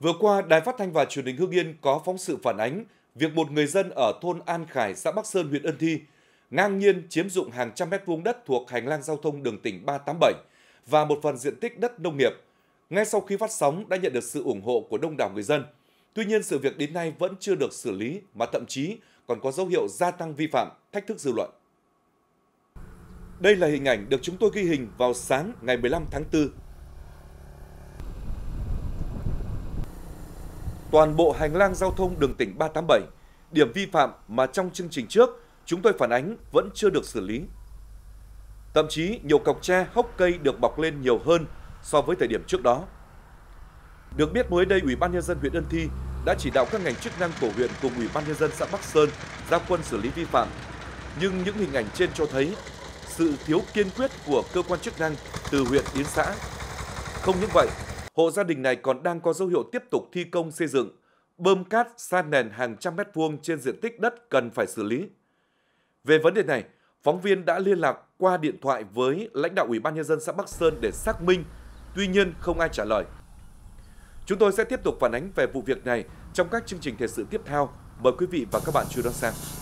Vừa qua, Đài Phát thanh và Truyền hình Hương Yên có phóng sự phản ánh việc một người dân ở thôn An Khải, xã Bắc Sơn, huyện Ân Thi ngang nhiên chiếm dụng hàng trăm mét vuông đất thuộc hành lang giao thông đường tỉnh 387 và một phần diện tích đất nông nghiệp. Ngay sau khi phát sóng đã nhận được sự ủng hộ của đông đảo người dân. Tuy nhiên, sự việc đến nay vẫn chưa được xử lý mà thậm chí còn có dấu hiệu gia tăng vi phạm, thách thức dư luận. Đây là hình ảnh được chúng tôi ghi hình vào sáng ngày 15 tháng 4 toàn bộ hành lang giao thông đường tỉnh 387, điểm vi phạm mà trong chương trình trước chúng tôi phản ánh vẫn chưa được xử lý. Thậm chí nhiều cọc tre, hốc cây được bọc lên nhiều hơn so với thời điểm trước đó. Được biết mới đây Ủy ban nhân dân huyện Ân Thi đã chỉ đạo các ngành chức năng của huyện cùng Ủy ban nhân dân xã Bắc Sơn ra quân xử lý vi phạm. Nhưng những hình ảnh trên cho thấy sự thiếu kiên quyết của cơ quan chức năng từ huyện đến xã. Không những vậy, Hộ gia đình này còn đang có dấu hiệu tiếp tục thi công xây dựng, bơm cát san nền hàng trăm mét vuông trên diện tích đất cần phải xử lý. Về vấn đề này, phóng viên đã liên lạc qua điện thoại với lãnh đạo Ủy ban nhân dân xã Bắc Sơn để xác minh, tuy nhiên không ai trả lời. Chúng tôi sẽ tiếp tục phản ánh về vụ việc này trong các chương trình thời sự tiếp theo. Mời quý vị và các bạn chú đón xem.